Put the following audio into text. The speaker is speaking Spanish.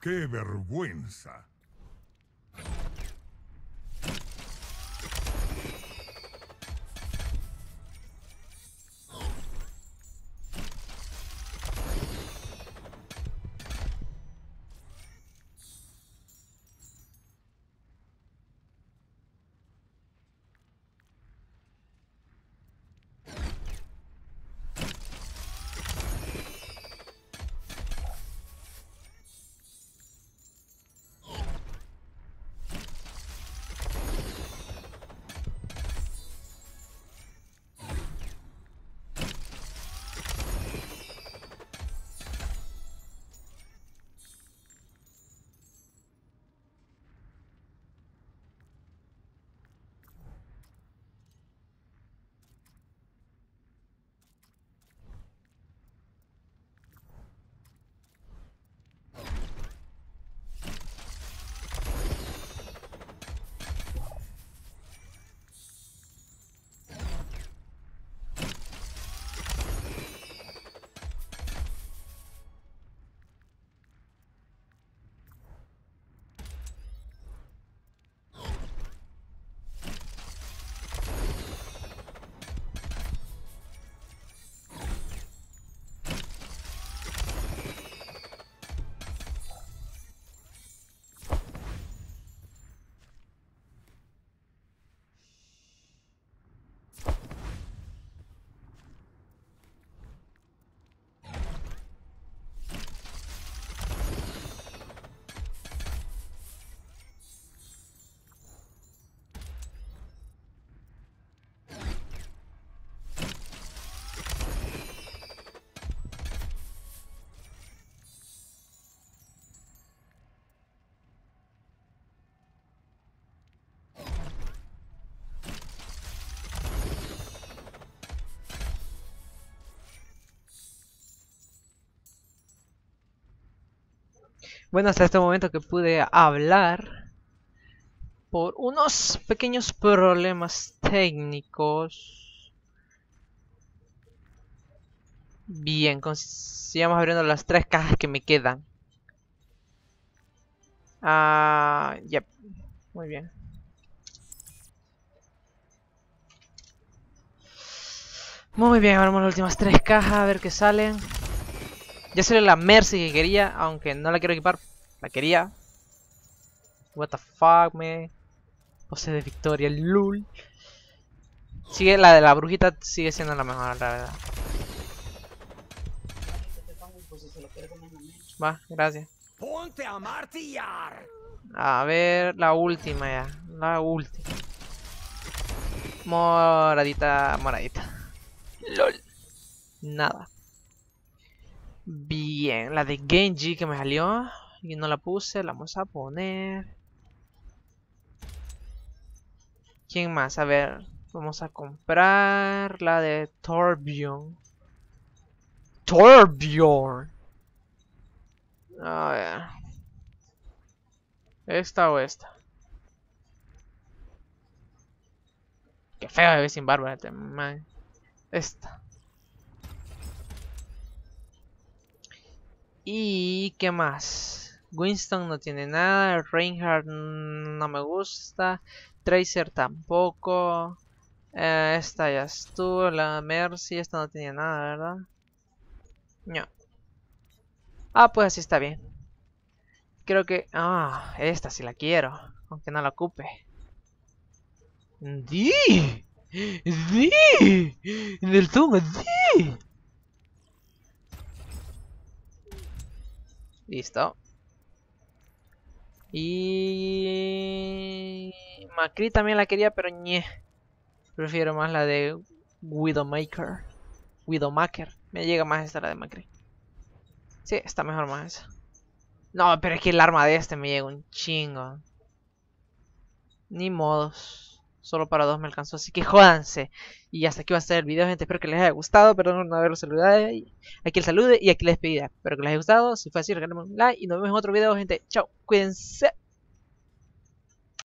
¡Qué vergüenza! Bueno, hasta este momento que pude hablar por unos pequeños problemas técnicos. Bien, sigamos abriendo las tres cajas que me quedan. Ah, ya Muy bien. Muy bien, abrimos las últimas tres cajas a ver qué salen. Ya ve la Mercy que quería, aunque no la quiero equipar. La quería. What the fuck, me. Pose de victoria, lul. Sigue la de la brujita, sigue siendo la mejor, la verdad. Va, gracias. Ponte a A ver, la última ya. La última. Moradita, moradita. LOL. Nada. Bien, la de Genji que me salió. Y no la puse, la vamos a poner. ¿Quién más? A ver, vamos a comprar la de Torbjorn. Torbjorn. A ver. ¿Esta o esta? Qué feo bebé sin barba, este man. Esta. ¿Y qué más? Winston no tiene nada, Reinhardt no me gusta, Tracer tampoco, eh, esta ya estuvo, la Mercy, esta no tenía nada, ¿verdad? No. Ah, pues así está bien. Creo que... Ah, esta sí la quiero, aunque no la ocupe. ¡Di! ¡Di! ¡Del todo! ¡Di! Listo. Y... Macri también la quería, pero ñe. Prefiero más la de Widowmaker. Widowmaker. Me llega más esta la de Macri. Sí, está mejor más esa. No, pero es que el arma de este me llega un chingo. Ni modos. Solo para dos me alcanzó, así que jódanse. Y hasta aquí va a ser el video, gente. Espero que les haya gustado. Perdón no haberlos saludado. Aquí el saludo y aquí la despedida. Espero que les haya gustado. Si fue así, regálenme un like. Y nos vemos en otro video, gente. Chao, cuídense.